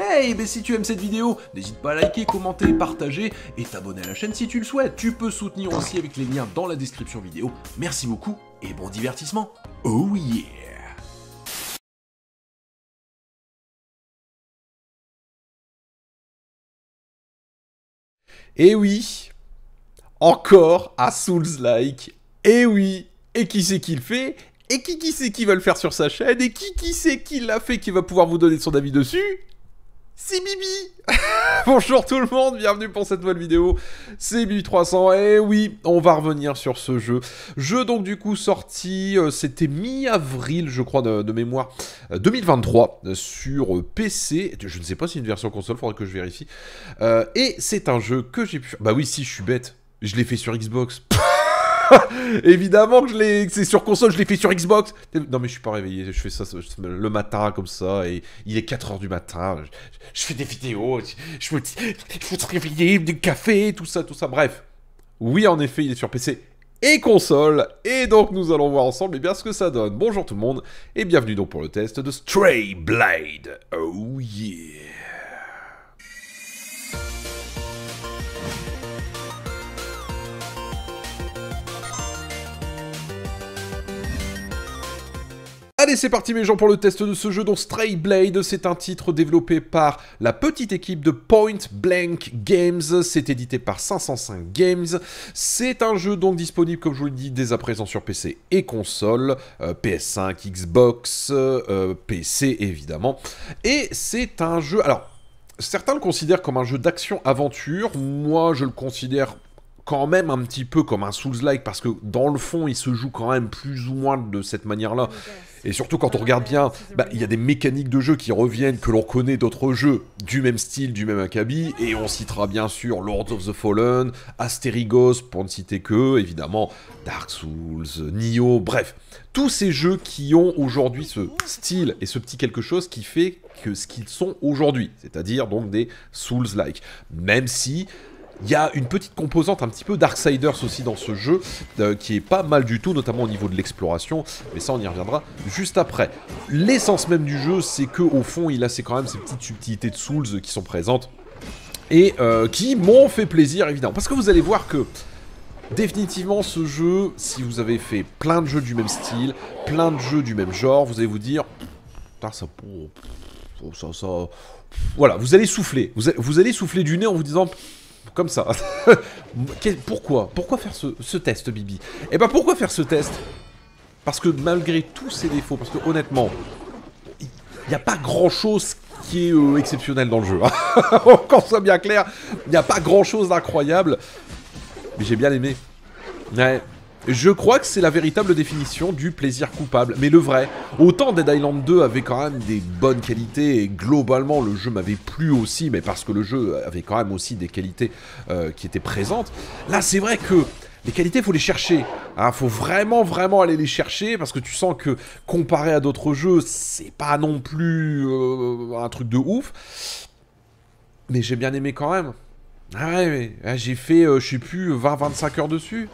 Hey, mais si tu aimes cette vidéo, n'hésite pas à liker, commenter, partager et t'abonner à la chaîne si tu le souhaites. Tu peux soutenir aussi avec les liens dans la description vidéo. Merci beaucoup et bon divertissement. Oh yeah Et eh oui, encore à Souls-like. Et eh oui, et qui c'est qui le fait Et qui qui c'est qui va le faire sur sa chaîne Et qui qui c'est qui l'a fait qui va pouvoir vous donner son avis dessus c'est Bibi Bonjour tout le monde, bienvenue pour cette nouvelle vidéo, c'est Bibi300, et oui, on va revenir sur ce jeu. Jeu donc du coup sorti, euh, c'était mi-avril je crois de, mémoire, 2023, euh, euh, sur PC, je ne sais pas si une version console, faudrait que je vérifie, et c'est un jeu que j'ai pu... Bah oui si, je suis bête, je l'ai fait sur Xbox, Évidemment que je l'ai, c'est sur console, je l'ai fait sur Xbox. Non mais je suis pas réveillé, je fais ça le matin comme ça et il est 4h du matin. Je, fais des vidéos, je, me dis, il faut se réveiller, du café, tout ça, tout ça. Bref, oui en effet, il est sur PC et console. Et donc nous allons voir ensemble et eh bien, ce que ça donne. Bonjour tout le monde et bienvenue donc pour le test de Stray Blade. Oh yeah Allez, c'est parti mes gens pour le test de ce jeu dont Stray Blade, c'est un titre développé par la petite équipe de Point Blank Games, c'est édité par 505 Games, c'est un jeu donc disponible comme je vous le dis dès à présent sur PC et console, euh, PS5, Xbox, euh, PC évidemment, et c'est un jeu, alors certains le considèrent comme un jeu d'action-aventure, moi je le considère quand même un petit peu comme un Souls-like parce que dans le fond il se joue quand même plus ou moins de cette manière-là. Et surtout quand on regarde bien, bah, il y a des mécaniques de jeu qui reviennent que l'on connaît d'autres jeux du même style, du même acabit, et on citera bien sûr Lords of the Fallen, Asterigos pour ne citer que, évidemment Dark Souls, Nioh, bref, tous ces jeux qui ont aujourd'hui ce style et ce petit quelque chose qui fait que ce qu'ils sont aujourd'hui, c'est-à-dire donc des Souls-like. Même si il y a une petite composante un petit peu Darksiders aussi dans ce jeu, euh, qui est pas mal du tout, notamment au niveau de l'exploration, mais ça on y reviendra juste après. L'essence même du jeu, c'est que au fond, il a c'est quand même ces petites subtilités de Souls euh, qui sont présentes, et euh, qui m'ont fait plaisir évidemment. Parce que vous allez voir que Définitivement, ce jeu, si vous avez fait plein de jeux du même style, plein de jeux du même genre, vous allez vous dire, putain, ah, oh, ça, ça, voilà, vous allez souffler. Vous, allez souffler du nez en vous disant, comme ça. pourquoi Pourquoi faire ce, test, Bibi Eh ben, pourquoi faire ce test Parce que malgré tous ses défauts, parce que honnêtement, il n'y a pas grand-chose qui est euh, exceptionnel dans le jeu. Hein. Qu'on soit bien clair, il n'y a pas grand-chose d'incroyable. Mais j'ai bien aimé. Ouais, je crois que c'est la véritable définition du plaisir coupable, mais le vrai. Autant Dead Island 2 avait quand même des bonnes qualités, et globalement le jeu m'avait plu aussi, mais parce que le jeu avait quand même aussi des qualités euh, qui étaient présentes. Là c'est vrai que les qualités, faut les chercher. Hein. faut vraiment, vraiment aller les chercher parce que tu sens que comparé à d'autres jeux, c'est pas non plus euh, un truc de ouf. Mais j'ai bien aimé quand même. Ah ouais, j'ai fait, euh, je sais plus, 20-25 heures dessus.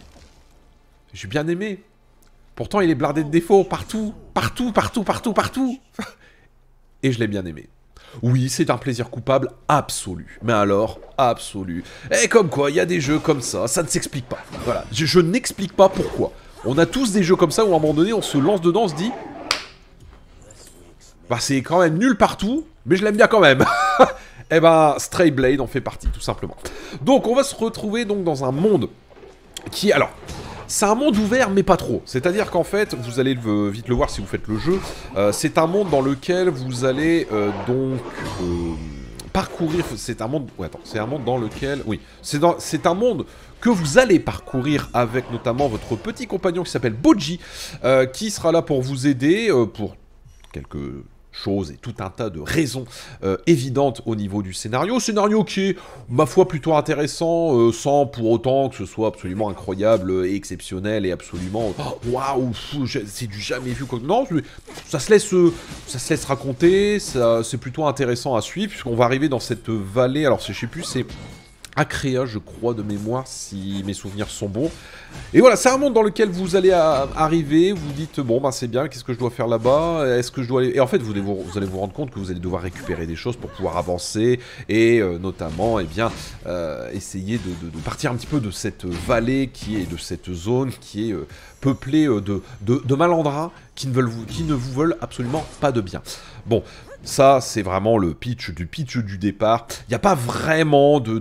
J'ai bien aimé. Pourtant, il est blindé de défauts partout, partout, partout, partout, partout. Et je l'ai bien aimé. Oui, c'est un plaisir coupable absolu. Mais alors, absolu. Et eh, comme quoi, il y a des jeux comme ça, ça ne s'explique pas. Voilà, je, n'explique pas pourquoi. On a tous des jeux comme ça où à un moment donné, on se lance dedans, on se dit... Bah c'est quand même nul partout, mais je l'aime bien quand même. Et eh bah, ben, Stray Blade en fait partie, tout simplement. Donc, on va se retrouver donc dans un monde qui... Alors, c'est un monde ouvert, mais pas trop. C'est-à-dire qu'en fait, vous allez vite le voir si vous faites le jeu, euh, c'est un monde dans lequel vous allez euh, donc... Euh, parcourir, c'est un monde, ouais, attends, c'est un monde dans lequel, oui, c'est un monde que vous allez parcourir avec notamment votre petit compagnon qui s'appelle Boji, qui sera là pour vous aider, pour quelques choses et tout un tas de raisons euh, évidentes au niveau du scénario. Scénario qui est, ma foi, plutôt intéressant, euh, sans pour autant que ce soit absolument incroyable et euh, exceptionnel et absolument oh, waouh, c'est du jamais vu. comme... Non, ça se laisse, ça se laisse raconter, c'est plutôt intéressant à suivre puisqu'on va arriver dans cette vallée. Alors, je sais plus, c'est à Créa, je crois, de mémoire, si mes souvenirs sont bons. Et voilà, c'est un monde dans lequel vous allez arriver, vous dites, bon, ben c'est bien, qu'est-ce que je dois faire là-bas Est-ce que je dois aller... Et en fait, vous, vous, allez vous rendre compte que vous allez devoir récupérer des choses pour pouvoir avancer, et euh, notamment, eh bien, euh, essayer de, partir un petit peu de cette vallée qui est, de cette zone qui est euh, peuplée de, de, malandrins qui ne, veulent vous, qui ne vous veulent absolument pas de bien. Bon, ça, c'est vraiment le pitch du pitch du départ. Il n'y a pas vraiment de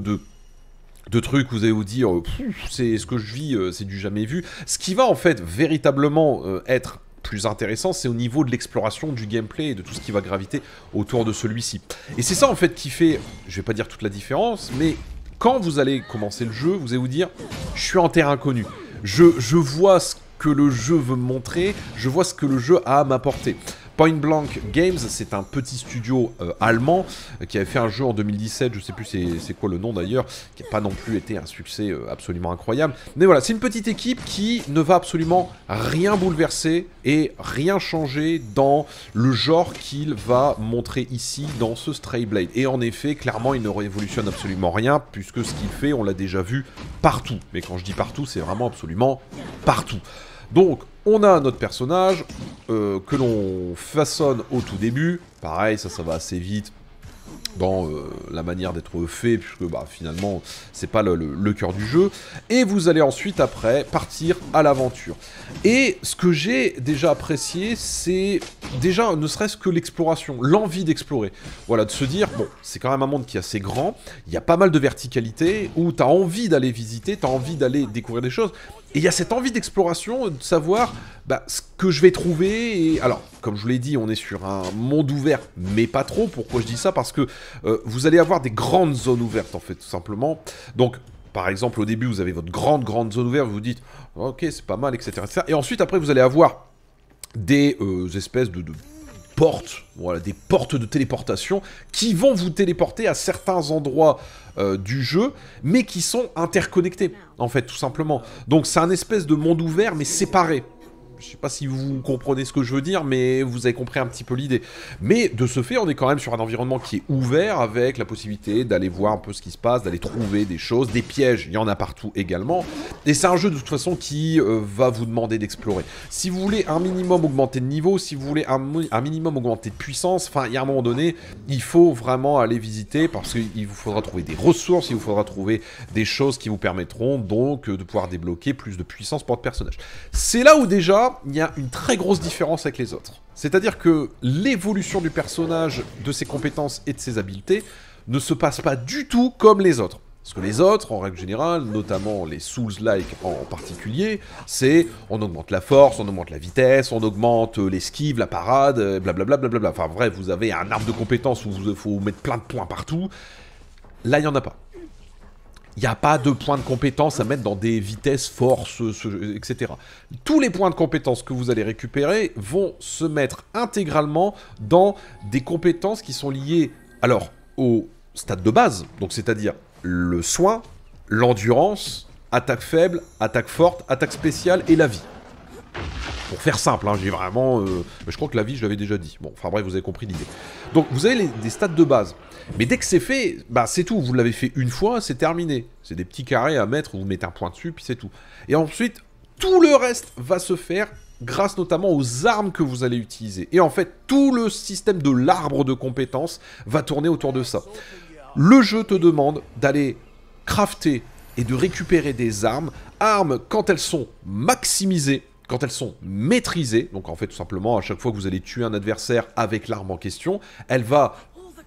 de trucs vous allez vous dire oh, c'est ce que je vis euh, c'est du jamais vu ce qui va en fait véritablement euh, être plus intéressant, c'est au niveau de l'exploration du gameplay et de tout ce qui va graviter autour de celui-ci. Et c'est ça en fait qui fait, je vais pas dire toute la différence, mais quand vous allez commencer le jeu, vous allez vous dire « je suis en terre inconnue, je, je vois ce que le jeu veut me montrer, je vois ce que le jeu a à m'apporter ». Point Blank Games, c'est un petit studio euh, allemand euh, qui avait fait un jeu en 2017, je sais plus c'est quoi le nom d'ailleurs, qui n'a pas non plus été un succès euh, absolument incroyable. Mais voilà, c'est une petite équipe qui ne va absolument rien bouleverser et rien changer dans le genre qu'il va montrer ici dans ce Stray Blade. Et en effet, clairement, il ne révolutionne absolument rien puisque ce qu'il fait, on l'a déjà vu partout. Mais quand je dis partout, c'est vraiment absolument partout. Donc, on a autre personnage euh, que l'on façonne au tout début. Pareil, ça, ça va assez vite dans euh, la manière d'être fait, puisque bah, finalement, c'est pas le, cœur du jeu. Et vous allez ensuite, après, partir à l'aventure. Et ce que j'ai déjà apprécié, c'est déjà, ne serait-ce que l'exploration, l'envie d'explorer. Voilà, de se dire, bon, c'est quand même un monde qui est assez grand, il y a pas mal de verticalité, où tu as envie d'aller visiter, tu as envie d'aller découvrir des choses. Et il y a cette envie d'exploration, de savoir bah, ce que je vais trouver. Et... Alors, comme je vous l'ai dit, on est sur un monde ouvert, mais pas trop. Pourquoi je dis ça Parce que euh, vous allez avoir des grandes zones ouvertes, en fait, tout simplement. Donc, par exemple, au début, vous avez votre grande, grande zone ouverte, vous vous dites, ok, c'est pas mal, etc. Et ensuite, après, vous allez avoir des euh, espèces de, portes, voilà, des portes de téléportation qui vont vous téléporter à certains endroits euh, du jeu, mais qui sont interconnectés, en fait, tout simplement. Donc c'est un espèce de monde ouvert, mais séparé. Je sais pas si vous comprenez ce que je veux dire, mais vous avez compris un petit peu l'idée. Mais de ce fait, on est quand même sur un environnement qui est ouvert avec la possibilité d'aller voir un peu ce qui se passe, d'aller trouver des choses, des pièges, il y en a partout également. Et c'est un jeu de toute façon qui euh, va vous demander d'explorer. Si vous voulez un minimum augmenter de niveau, si vous voulez un, un minimum augmenter de puissance, enfin, il y a un moment donné, il faut vraiment aller visiter parce qu'il vous faudra trouver des ressources, il vous faudra trouver des choses qui vous permettront donc euh, de pouvoir débloquer plus de puissance pour votre personnage. C'est là où déjà, il y a une très grosse différence avec les autres. C'est-à-dire que l'évolution du personnage, de ses compétences et de ses habiletés, ne se passe pas du tout comme les autres. Parce que les autres, en règle générale, notamment les Souls-like en particulier, c'est on augmente la force, on augmente la vitesse, on augmente l'esquive, la parade, euh, blablabla. Bla enfin bref, vous avez un arbre de compétences où il faut mettre plein de points partout. Là, il n'y en a pas. Il n'y a pas de points de compétence à mettre dans des vitesses, forces, etc. Tous les points de compétence que vous allez récupérer vont se mettre intégralement dans des compétences qui sont liées, alors, au stade de base, donc c'est-à-dire le soin, l'endurance, attaque faible, attaque forte, attaque spéciale et la vie pour faire simple, hein, j'ai vraiment... Euh, je crois que la vie, je l'avais déjà dit. Bon, enfin bref, vous avez compris l'idée. Donc vous avez les, des stats de base. Mais dès que c'est fait, bah c'est tout. Vous l'avez fait une fois, c'est terminé. C'est des petits carrés à mettre, vous mettez un point dessus, puis c'est tout. Et ensuite, tout le reste va se faire grâce notamment aux armes que vous allez utiliser. Et en fait, tout le système de l'arbre de compétences va tourner autour de ça. Le jeu te demande d'aller crafter et de récupérer des armes, armes quand elles sont maximisées, quand elles sont maîtrisées, donc en fait tout simplement à chaque fois que vous allez tuer un adversaire avec l'arme en question, elle va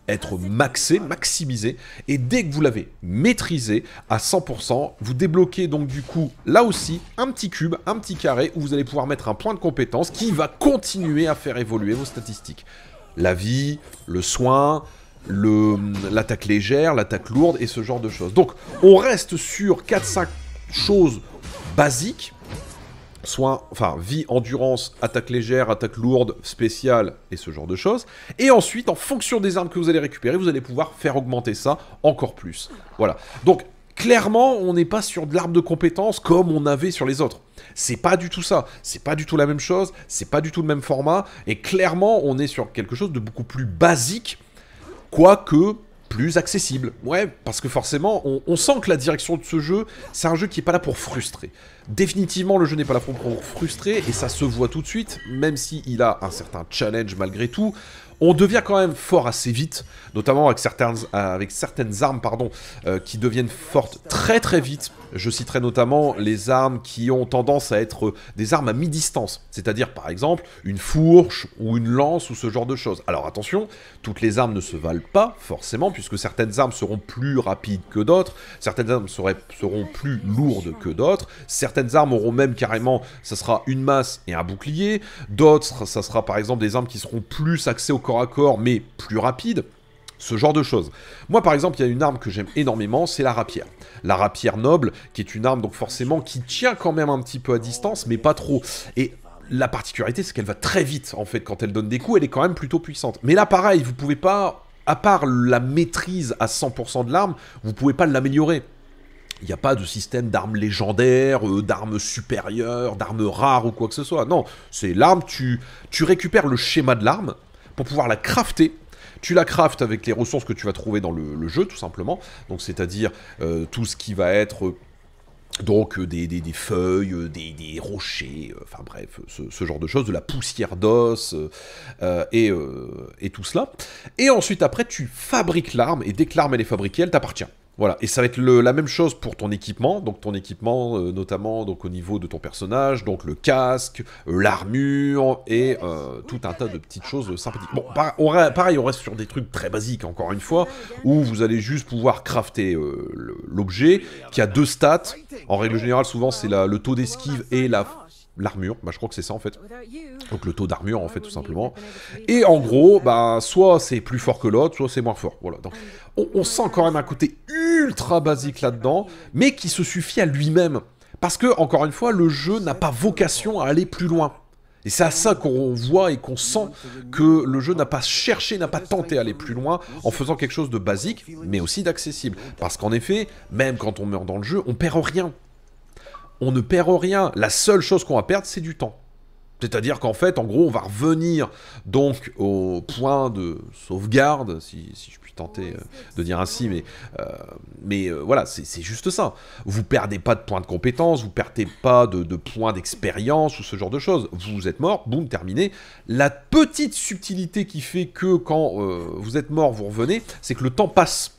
être maxée, maximisée, et dès que vous l'avez maîtrisée à 100%, vous débloquez donc du coup là aussi un petit cube, un petit carré, où vous allez pouvoir mettre un point de compétence qui va continuer à faire évoluer vos statistiques. La vie, le soin, l'attaque légère, l'attaque lourde et ce genre de choses. Donc on reste sur 4-5 choses basiques, soit, enfin, vie, endurance, attaque légère, attaque lourde, spéciale et ce genre de choses. Et ensuite, en fonction des armes que vous allez récupérer, vous allez pouvoir faire augmenter ça encore plus. Voilà. Donc, clairement, on n'est pas sur de l'arme de compétences comme on avait sur les autres. C'est pas du tout ça. C'est pas du tout la même chose. C'est pas du tout le même format. Et clairement, on est sur quelque chose de beaucoup plus basique, quoique plus accessible. Ouais, parce que forcément, on, sent que la direction de ce jeu, c'est un jeu qui est pas là pour frustrer. Définitivement, le jeu n'est pas là pour, frustrer, et ça se voit tout de suite, même s'il a un certain challenge malgré tout on devient quand même fort assez vite, notamment avec certaines, avec certaines armes pardon, euh, qui deviennent fortes très très vite je citerai notamment les armes qui ont tendance à être euh, des armes à mi-distance, c'est-à-dire par exemple une fourche ou une lance ou ce genre de choses. Alors attention, toutes les armes ne se valent pas forcément, puisque certaines armes seront plus rapides que d'autres, certaines armes seront plus lourdes que d'autres, certaines armes auront même carrément, ça sera une masse et un bouclier, d'autres, ça sera par exemple des armes qui seront plus axées au corps à corps, mais plus rapides ce genre de choses. Moi, par exemple, il y a une arme que j'aime énormément, c'est la rapière. La rapière noble, qui est une arme, donc forcément, qui tient quand même un petit peu à distance, mais pas trop. Et la particularité, c'est qu'elle va très vite, en fait, quand elle donne des coups, elle est quand même plutôt puissante. Mais là, pareil, vous pouvez pas, à part la maîtrise à 100% de l'arme, vous pouvez pas l'améliorer. Il n'y a pas de système d'armes légendaires, euh, d'armes supérieures, d'armes rares ou quoi que ce soit. Non, c'est l'arme, tu, tu récupères le schéma de l'arme pour pouvoir la crafter tu la craftes avec les ressources que tu vas trouver dans le, jeu, tout simplement. Donc, c'est-à-dire euh, tout ce qui va être euh, donc euh, des, feuilles, des, rochers, enfin bref, ce, genre de choses, de la poussière d'os et, et, tout cela. Et ensuite après, tu fabriques l'arme et dès que l'arme est fabriquée, elle t'appartient. Voilà, et ça va être la même chose pour ton équipement, donc ton équipement euh, notamment donc au niveau de ton personnage, donc le casque, euh, l'armure et euh, tout un tas de petites choses sympathiques. Bon, pareil, on reste sur des trucs très basiques encore une fois, où vous allez juste pouvoir crafter l'objet qui a deux stats. En règle générale, souvent c'est le taux d'esquive et la l'armure, bah, je crois que c'est ça en fait. Donc le taux d'armure en fait tout simplement. Et en gros, bah, soit c'est plus fort que l'autre, soit c'est moins fort. Voilà. Donc on, sent quand même un côté ultra basique là-dedans, mais qui se suffit à lui-même. Parce que, encore une fois, le jeu n'a pas vocation à aller plus loin. Et c'est à ça qu'on voit et qu'on sent que le jeu n'a pas cherché, n'a pas tenté à aller plus loin en faisant quelque chose de basique, mais aussi d'accessible. Parce qu'en effet, même quand on meurt dans le jeu, on perd rien on ne perd rien. La seule chose qu'on va perdre, c'est du temps. C'est-à-dire qu'en fait, en gros, on va revenir donc au point de sauvegarde, si, je puis tenter euh, de dire ainsi, mais, euh, mais euh, voilà, c'est juste ça. Vous perdez pas de points de compétence, vous perdez pas de, de points d'expérience ou ce genre de choses. Vous êtes mort, boum, terminé. La petite subtilité qui fait que quand vous êtes mort, vous revenez, c'est que le temps passe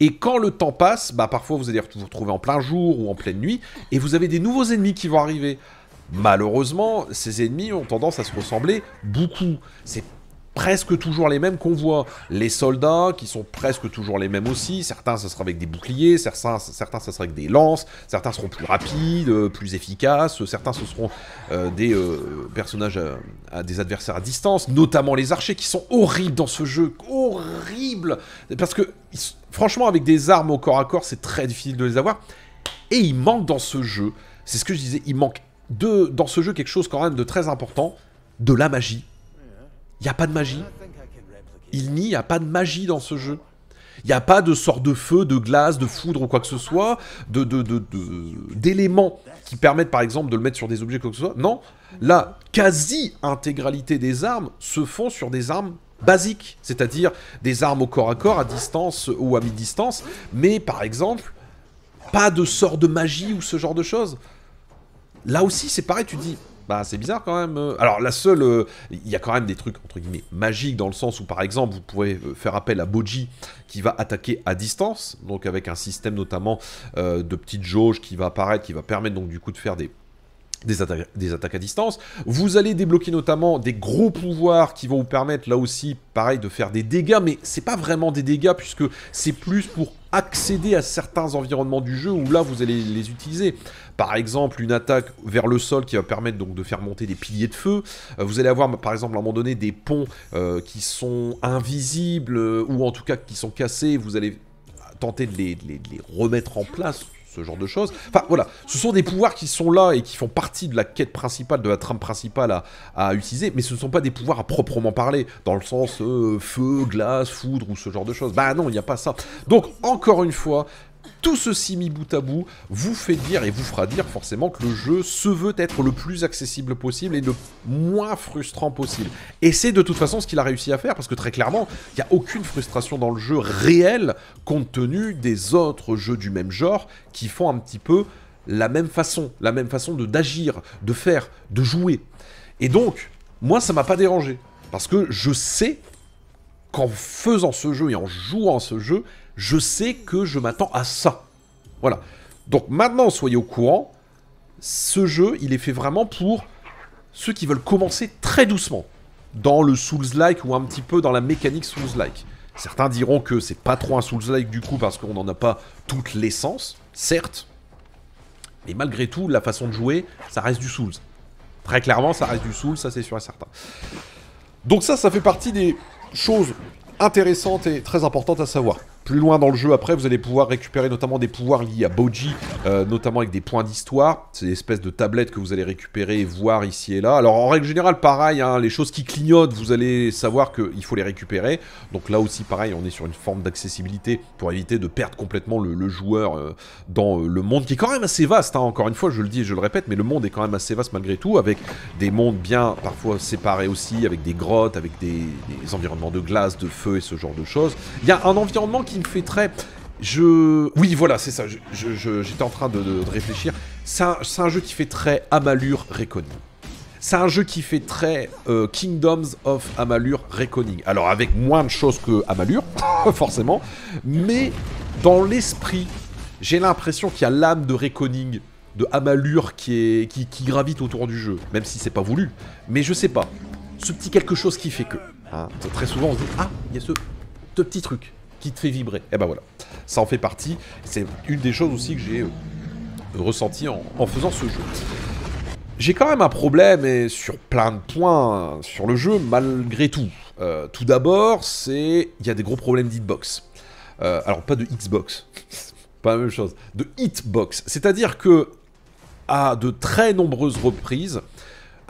et quand le temps passe, bah parfois vous allez vous retrouver en plein jour ou en pleine nuit, et vous avez des nouveaux ennemis qui vont arriver. Malheureusement, ces ennemis ont tendance à se ressembler beaucoup. C'est presque toujours les mêmes qu'on voit. Les soldats, qui sont presque toujours les mêmes aussi. Certains, ça sera avec des boucliers, certains, certains ça sera avec des lances, certains seront plus rapides, euh, plus efficaces, certains, ce seront euh, des euh, personnages à, des adversaires à distance, notamment les archers, qui sont horribles dans ce jeu. Horribles Parce que, franchement, avec des armes au corps à corps, c'est très difficile de les avoir. Et il manque dans ce jeu, c'est ce que je disais, il manque de, dans ce jeu quelque chose quand même de très important, de la magie il n'y a pas de magie. Il n'y a pas de magie dans ce jeu. Il n'y a pas de sort de feu, de glace, de foudre ou quoi que ce soit, d'éléments de, qui permettent par exemple de le mettre sur des objets quoi que ce soit. Non, la quasi-intégralité des armes se font sur des armes basiques, c'est-à-dire des armes au corps à corps, à distance ou à mi-distance, mais par exemple, pas de sort de magie ou ce genre de choses. Là aussi, c'est pareil, tu dis, bah, c'est bizarre quand même. Euh. Alors, la seule. Euh, il y a quand même des trucs, entre guillemets, magiques dans le sens où, par exemple, vous pouvez euh, faire appel à Boji qui va attaquer à distance, donc avec un système notamment de petites jauges qui va apparaître, qui va permettre donc du coup de faire des des, attaques à distance. Vous allez débloquer notamment des gros pouvoirs qui vont vous permettre là aussi, pareil, de faire des dégâts, mais c'est pas vraiment des dégâts puisque c'est plus pour accéder à certains environnements du jeu où là vous allez les utiliser. Par exemple, une attaque vers le sol qui va permettre donc de faire monter des piliers de feu. Euh, vous allez avoir par exemple à un moment donné des ponts euh, qui sont invisibles euh, ou en tout cas qui sont cassés. Vous allez tenter de les remettre en place ce genre de choses. Enfin voilà, ce sont des pouvoirs qui sont là et qui font partie de la quête principale, de la trame principale à, utiliser, mais ce ne sont pas des pouvoirs à proprement parler, dans le sens euh, feu, glace, foudre ou ce genre de choses. Bah non, il n'y a pas ça. Donc encore une fois, tout ceci mis bout à bout vous fait dire et vous fera dire forcément que le jeu se veut être le plus accessible possible et le moins frustrant possible. Et c'est de toute façon ce qu'il a réussi à faire parce que très clairement, il n'y a aucune frustration dans le jeu réel compte tenu des autres jeux du même genre qui font un petit peu la même façon, la même façon de d'agir, de faire, de jouer. Et donc, moi ça m'a pas dérangé parce que je sais qu'en faisant ce jeu et en jouant ce jeu, je sais que je m'attends à ça. Voilà. Donc maintenant, soyez au courant, ce jeu, il est fait vraiment pour ceux qui veulent commencer très doucement, dans le Souls-like ou un petit peu dans la mécanique Souls-like. Certains diront que c'est pas trop un Souls-like du coup parce qu'on n'en a pas toute l'essence, certes, mais malgré tout, la façon de jouer, ça reste du Souls. Très clairement, ça reste du Souls, ça c'est sûr et certain. Donc ça, ça fait partie des choses intéressantes et très importantes à savoir. Plus loin dans le jeu, après, vous allez pouvoir récupérer notamment des pouvoirs liés à Boji, euh, notamment avec des points d'histoire. C'est des espèces de tablettes que vous allez récupérer et voir ici et là. Alors, en règle générale, pareil, hein, les choses qui clignotent, vous allez savoir qu'il faut les récupérer. Donc là aussi, pareil, on est sur une forme d'accessibilité pour éviter de perdre complètement le, joueur euh, dans euh, le monde, qui est quand même assez vaste. Hein. Encore une fois, je le dis et je le répète, mais le monde est quand même assez vaste malgré tout, avec des mondes bien parfois séparés aussi, avec des grottes, avec des, des environnements de glace, de feu et ce genre de choses. Il y a un environnement qui qui me fait très... Je... Oui, voilà, c'est ça. J'étais je, en train de, réfléchir. C'est un, jeu qui fait très Amalur Reckoning. C'est un jeu qui fait très euh, Kingdoms of Amalur Reckoning. Alors, avec moins de choses que Amalur, forcément. Mais dans l'esprit, j'ai l'impression qu'il y a l'âme de Reckoning de Amalur qui, est, qui, gravite autour du jeu, même si c'est pas voulu. Mais je sais pas, ce petit quelque chose qui fait que... Hein, très souvent on se dit, ah, il y a ce petit truc qui te fait vibrer. Et eh ben voilà, ça en fait partie. C'est une des choses aussi que j'ai euh, ressenti en, faisant ce jeu. J'ai quand même un problème et sur plein de points sur le jeu malgré tout. Euh, tout d'abord, c'est il y a des gros problèmes d'hitbox. Euh, alors pas de Xbox, pas la même chose, de hitbox. C'est-à-dire que à de très nombreuses reprises,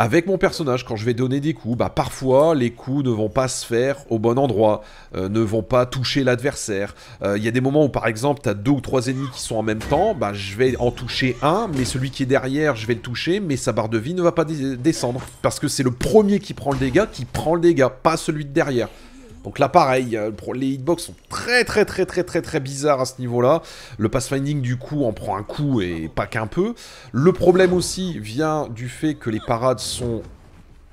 avec mon personnage, quand je vais donner des coups, bah parfois les coups ne vont pas se faire au bon endroit, euh, ne vont pas toucher l'adversaire. Euh, il y a des moments où par exemple tu as deux ou trois ennemis qui sont en même temps, bah je vais en toucher un, mais celui qui est derrière, je vais le toucher, mais sa barre de vie ne va pas descendre. Parce que c'est le premier qui prend le dégât qui prend le dégât, pas celui de derrière. Donc là, pareil, euh, les hitbox sont très très très très très très bizarres à ce niveau-là. Le pathfinding, du coup, en prend un coup et pas qu'un peu. Le problème aussi vient du fait que les parades sont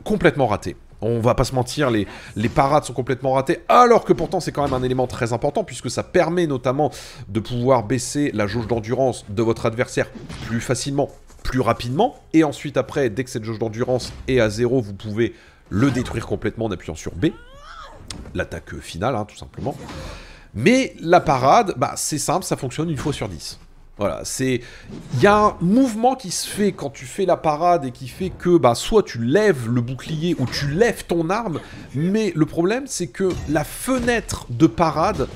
complètement ratées. On va pas se mentir, les, les, parades sont complètement ratées, alors que pourtant c'est quand même un élément très important, puisque ça permet notamment de pouvoir baisser la jauge d'endurance de votre adversaire plus facilement, plus rapidement, et ensuite après, dès que cette jauge d'endurance est à zéro, vous pouvez le détruire complètement en appuyant sur B, l'attaque finale, hein, tout simplement. Mais la parade, bah, c'est simple, ça fonctionne une fois sur dix. Voilà, c'est... Il y a un mouvement qui se fait quand tu fais la parade et qui fait que bah, soit tu lèves le bouclier ou tu lèves ton arme, mais le problème c'est que la fenêtre de parade,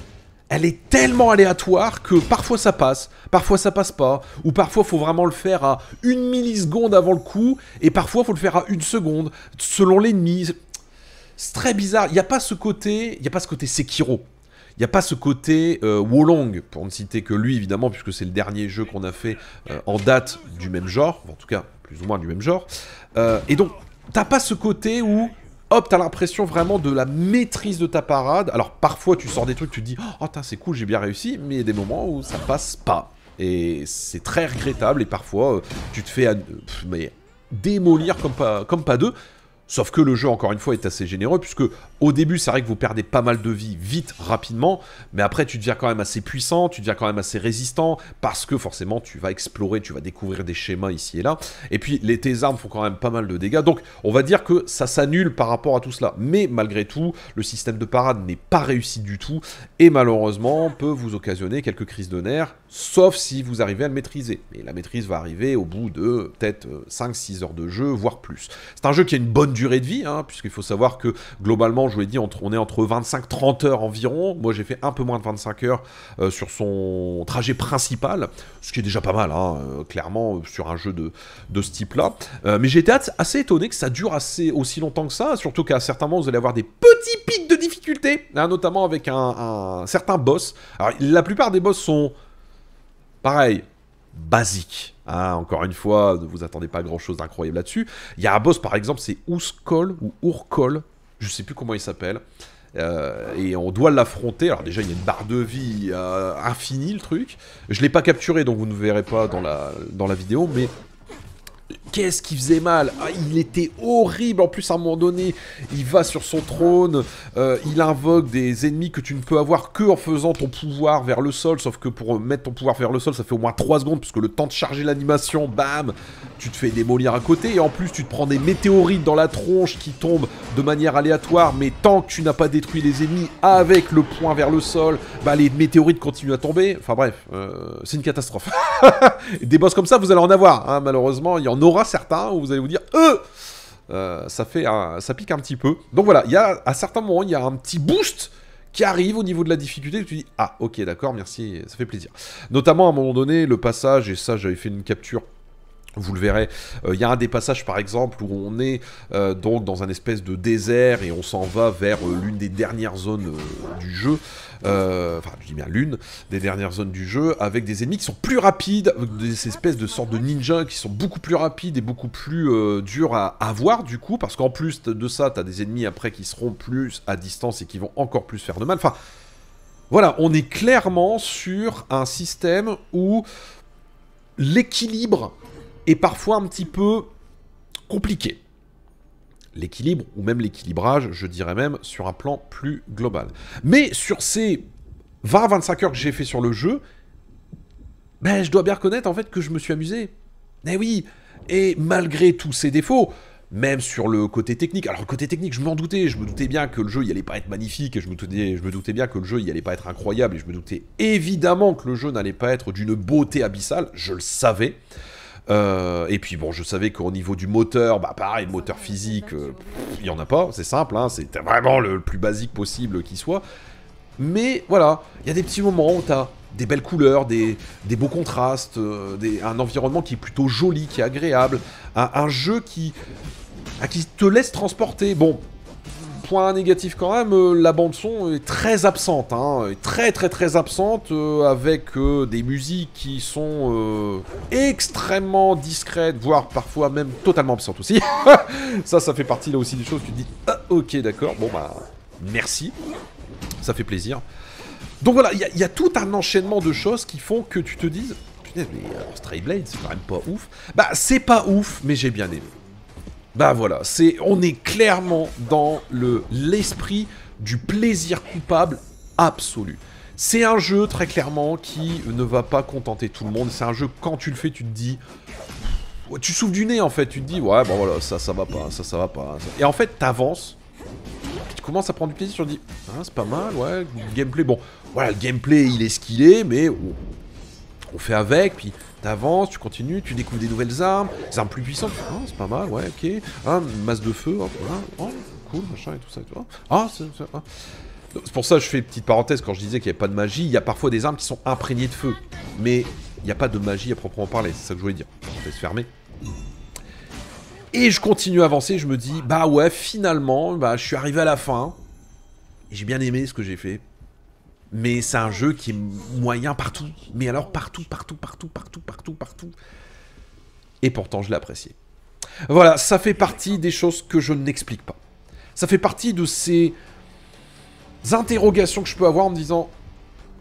elle est tellement aléatoire que parfois ça passe, parfois ça passe pas, ou parfois faut vraiment le faire à une milliseconde avant le coup, et parfois faut le faire à une seconde, selon l'ennemi. C'est très bizarre. Il n'y a pas ce côté, il y a pas ce côté Sekiro. Il n'y a pas ce côté euh, Wolong, pour ne citer que lui évidemment, puisque c'est le dernier jeu qu'on a fait euh, en date du même genre, en tout cas plus ou moins du même genre. Euh, et donc, t'as pas ce côté où, hop, as l'impression vraiment de la maîtrise de ta parade. Alors parfois tu sors des trucs, tu te dis, oh c'est cool, j'ai bien réussi, mais il y a des moments où ça passe pas. Et c'est très regrettable, et parfois tu te fais mais, démolir comme comme pas deux. Sauf que le jeu, encore une fois, est assez généreux, puisque au début, c'est vrai que vous perdez pas mal de vie vite, rapidement, mais après, tu deviens quand même assez puissant, tu deviens quand même assez résistant, parce que forcément, tu vas explorer, tu vas découvrir des schémas ici et là. Et puis, les, tes armes font quand même pas mal de dégâts. Donc, on va dire que ça s'annule par rapport à tout cela. Mais malgré tout, le système de parade n'est pas réussi du tout, et malheureusement, peut vous occasionner quelques crises de nerfs, sauf si vous arrivez à le maîtriser. Et la maîtrise va arriver au bout de peut-être 5-6 euh, heures de jeu, voire plus. C'est un jeu qui a une bonne durée durée de vie, hein, puisqu'il faut savoir que globalement, je vous l'ai dit, entre, on est entre 25-30 heures environ. Moi, j'ai fait un peu moins de 25 heures euh, sur son trajet principal, ce qui est déjà pas mal, hein, euh, clairement, sur un jeu de, de ce type-là. Euh, mais j'ai été assez étonné que ça dure assez, aussi longtemps que ça, surtout qu'à certains moments, vous allez avoir des petits pics de difficulté, hein, notamment avec un, un certain boss. Alors, la plupart des boss sont... Pareil, basique. Hein. encore une fois, ne vous attendez pas grand chose d'incroyable là-dessus. Il y a un boss par exemple, c'est Ouskol ou Urkol, je sais plus comment il s'appelle. Euh, et on doit l'affronter. Alors déjà, il y a une barre de vie euh, infinie, le truc. Je l'ai pas capturé, donc vous ne verrez pas dans la, dans la vidéo, mais Qu'est-ce qui faisait mal ah, Il était horrible. En plus, à un moment donné, il va sur son trône, euh, il invoque des ennemis que tu ne peux avoir que en faisant ton pouvoir vers le sol. Sauf que pour mettre ton pouvoir vers le sol, ça fait au moins 3 secondes, puisque le temps de charger l'animation, bam tu te fais démolir à côté, et en plus tu te prends des météorites dans la tronche qui tombent de manière aléatoire, mais tant que tu n'as pas détruit les ennemis avec le point vers le sol, bah les météorites continuent à tomber. Enfin bref, euh, c'est une catastrophe. des boss comme ça, vous allez en avoir, hein. malheureusement, il y en aura certains où vous allez vous dire, euh, euh ça fait ça pique un petit peu. Donc voilà, il y a à certains moments, il y a un petit boost qui arrive au niveau de la difficulté, tu dis ah ok d'accord merci, ça fait plaisir. Notamment à un moment donné, le passage et ça j'avais fait une capture vous le verrez. Il euh, y a un des passages, par exemple, où on est euh, donc dans un espèce de désert et on s'en va vers euh, l'une des dernières zones du jeu. Enfin, je dis bien l'une des dernières zones du jeu, avec des ennemis qui sont plus rapides, des espèces de sortes de ninjas qui sont beaucoup plus rapides et beaucoup plus durs à, avoir du coup, parce qu'en plus de ça, t'as des ennemis après qui seront plus à distance et qui vont encore plus faire de mal. Enfin, voilà, on est clairement sur un système où l'équilibre et parfois un petit peu compliqué. L'équilibre, ou même l'équilibrage, je dirais même, sur un plan plus global. Mais sur ces 20-25 heures que j'ai fait sur le jeu, ben, je dois bien reconnaître en fait que je me suis amusé. Eh oui, et malgré tous ces défauts, même sur le côté technique. Alors, côté technique, je m'en doutais. Je me doutais bien que le jeu, il allait pas être magnifique. Et je me, doutais, je me doutais bien que le jeu, il allait pas être incroyable. Et je me doutais évidemment que le jeu n'allait pas être d'une beauté abyssale. Je le savais. Euh, et puis bon, je savais qu'au niveau du moteur, bah pareil, moteur physique, euh, il n'y en a pas, c'est simple, hein, c'est vraiment le, plus basique possible qui soit. Mais voilà, il y a des petits moments où t'as des belles couleurs, des, beaux contrastes, euh, un environnement qui est plutôt joli, qui est agréable, un, jeu qui, qui te laisse transporter. Bon, point négatif quand même, euh, la bande son est très absente, hein, très très très absente, euh, avec euh, des musiques qui sont extrêmement discrètes, voire parfois même totalement absentes aussi. ça, ça fait partie là aussi des choses, tu te dis, ah, ok d'accord, bon bah merci, ça fait plaisir. Donc voilà, il y, a tout un enchaînement de choses qui font que tu te dises, putain mais alors Stray Blade, c'est quand même pas ouf. Bah c'est pas ouf, mais j'ai bien aimé. Bah voilà, c'est, on est clairement dans le, l'esprit du plaisir coupable absolu. C'est un jeu très clairement qui ne va pas contenter tout le monde. C'est un jeu quand tu le fais, tu te dis, tu souffles du nez en fait. Tu te dis ouais bon voilà ça ça va pas, ça ça va pas. Hein, Et en fait t'avances, tu commences à prendre du plaisir. Tu te dis hein, c'est pas mal ouais. Le gameplay bon voilà le gameplay il est ce qu'il est mais on fait avec puis T'avances, tu continues, tu découvres des nouvelles armes, des armes plus puissantes. Ah, c'est pas mal, ouais, ok. Ah, masse de feu, Oh, cool, machin et tout ça. Ah, ah. c'est... pour ça que je fais petite parenthèse quand je disais qu'il n'y avait pas de magie. Il y a parfois des armes qui sont imprégnées de feu. Mais il n'y a pas de magie à proprement parler, c'est ça que je voulais dire. Parenthèse fermée. Et je continue à avancer, je me dis, bah ouais, finalement, bah, je suis arrivé à la fin. J'ai bien aimé ce que j'ai fait. Mais c'est un jeu qui est moyen partout. Mais alors partout, partout, partout, partout, partout, partout. Et pourtant, je l'appréciais. Voilà, ça fait partie des choses que je n'explique pas. Ça fait partie de ces interrogations que je peux avoir en me disant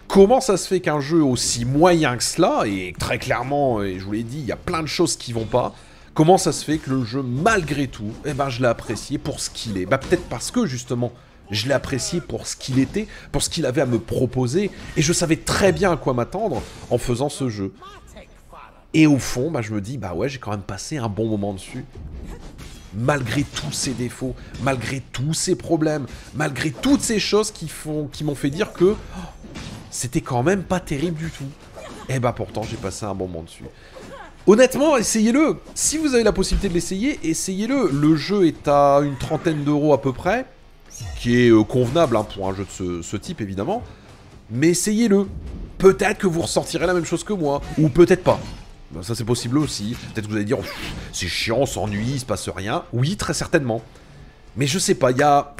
comment ça se fait qu'un jeu aussi moyen que cela, et très clairement, et je vous l'ai dit, il y a plein de choses qui vont pas, comment ça se fait que le jeu, malgré tout, eh ben, je l'ai apprécié pour ce qu'il est. Bah, peut-être parce que, justement, je l'ai apprécié pour ce qu'il était, pour ce qu'il avait à me proposer, et je savais très bien à quoi m'attendre en faisant ce jeu. Et au fond, bah, je me dis, bah ouais, j'ai quand même passé un bon moment dessus. Malgré tous ses défauts, malgré tous ses problèmes, malgré toutes ces choses qui m'ont qui fait dire que c'était quand même pas terrible du tout. Et eh bah pourtant, j'ai passé un bon moment dessus. Honnêtement, essayez-le. Si vous avez la possibilité de l'essayer, essayez-le. Le jeu est à une trentaine d'euros à peu près qui est euh, convenable hein, pour un jeu de ce, type, évidemment. Mais essayez-le. Peut-être que vous ressentirez la même chose que moi, ou peut-être pas. Ben, ça, c'est possible aussi. Peut-être que vous allez dire, c'est chiant, on s'ennuie, il se passe rien. Oui, très certainement. Mais je sais pas, il y a...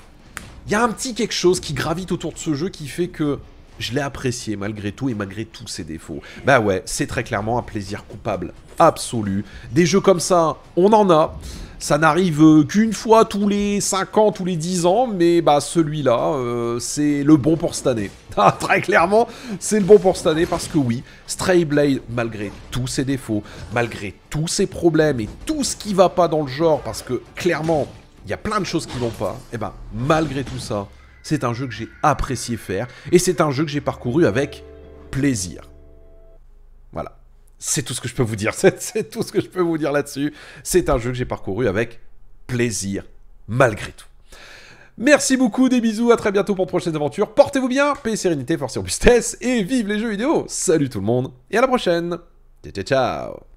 Il y a un petit quelque chose qui gravite autour de ce jeu qui fait que je l'ai apprécié malgré tout et malgré tous ses défauts. Bah ouais, c'est très clairement un plaisir coupable absolu. Des jeux comme ça, on en a. Ça n'arrive euh, qu'une fois tous les 5 ans, tous les 10 ans, mais bah celui-là, euh, c'est le bon pour cette année. Ah, très clairement, c'est le bon pour cette année parce que oui, Stray Blade, malgré tous ses défauts, malgré tous ses problèmes et tout ce qui va pas dans le genre, parce que clairement, il y a plein de choses qui vont pas, et eh bah, ben, malgré tout ça, c'est un jeu que j'ai apprécié faire et c'est un jeu que j'ai parcouru avec plaisir. Voilà. C'est tout ce que je peux vous dire. C'est tout ce que je peux vous dire là-dessus. C'est un jeu que j'ai parcouru avec plaisir, malgré tout. Merci beaucoup, des bisous, à très bientôt pour de prochaines aventures. Portez-vous bien, paix, sérénité, force et robustesse, et vive les jeux vidéo. Salut tout le monde, et à la prochaine. ciao.